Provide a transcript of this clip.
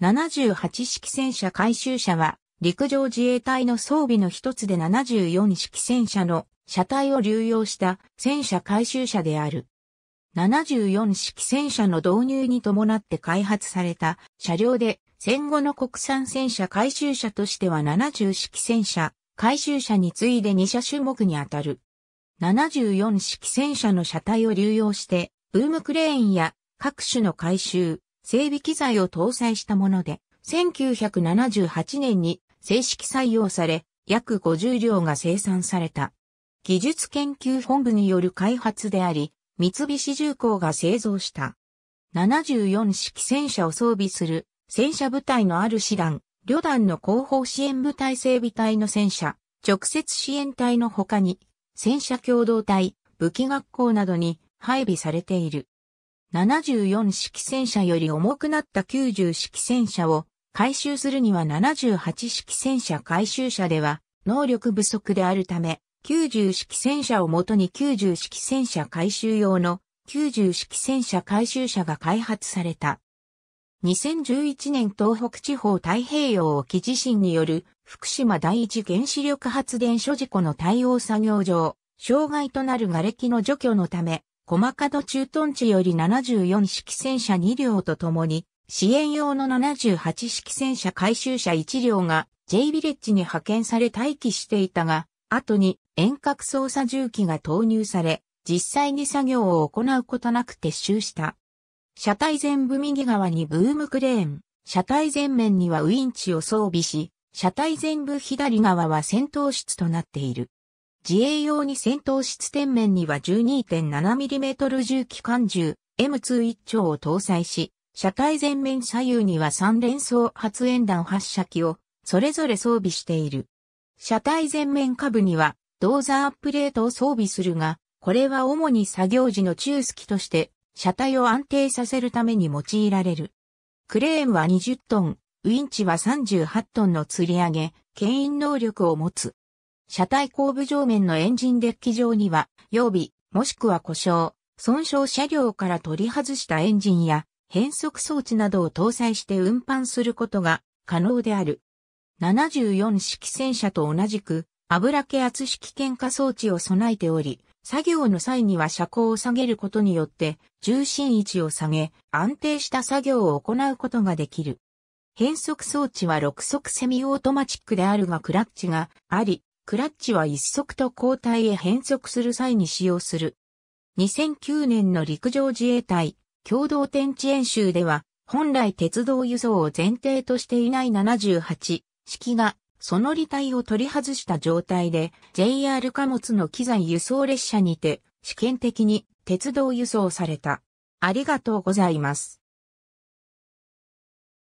78式戦車回収車は、陸上自衛隊の装備の一つで74式戦車の車体を流用した戦車回収車である。74式戦車の導入に伴って開発された車両で戦後の国産戦車回収車としては70式戦車回収車に次いで2車種目にあたる。74式戦車の車体を流用してブームクレーンや各種の回収、整備機材を搭載したもので、1978年に正式採用され、約50両が生産された。技術研究本部による開発であり、三菱重工が製造した。74式戦車を装備する戦車部隊のある師団、旅団の後方支援部隊整備隊の戦車、直接支援隊の他に、戦車共同体、武器学校などに配備されている。74式戦車より重くなった90式戦車を回収するには78式戦車回収車では能力不足であるため、90式戦車をもとに90式戦車回収用の90式戦車回収車が開発された。2011年東北地方太平洋沖地震による福島第一原子力発電所事故の対応作業上、障害となる瓦礫の除去のため、細ど駐屯地より74式戦車2両とともに、支援用の78式戦車回収車1両が J ビレッジに派遣され待機していたが、後に遠隔操作重機が投入され、実際に作業を行うことなく撤収した。車体全部右側にブームクレーン、車体前面にはウインチを装備し、車体全部左側は戦闘室となっている。自衛用に戦闘室天面には 12.7mm 重機関銃 M21 丁を搭載し、車体前面左右には3連装発煙弾発射機をそれぞれ装備している。車体前面下部にはドーザープレートを装備するが、これは主に作業時の中隙として車体を安定させるために用いられる。クレーンは20トン、ウィンチは38トンの吊り上げ、牽引能力を持つ。車体後部上面のエンジンデッキ上には、曜日、もしくは故障、損傷車両から取り外したエンジンや変速装置などを搭載して運搬することが可能である。74式戦車と同じく油気圧式喧嘩装置を備えており、作業の際には車高を下げることによって重心位置を下げ安定した作業を行うことができる。変速装置は6速セミオートマチックであるがクラッチがあり、クラッチは一足と交代へ変速する際に使用する。2009年の陸上自衛隊共同天地演習では、本来鉄道輸送を前提としていない78式が、その履帯を取り外した状態で、JR 貨物の機材輸送列車にて、試験的に鉄道輸送された。ありがとうございます。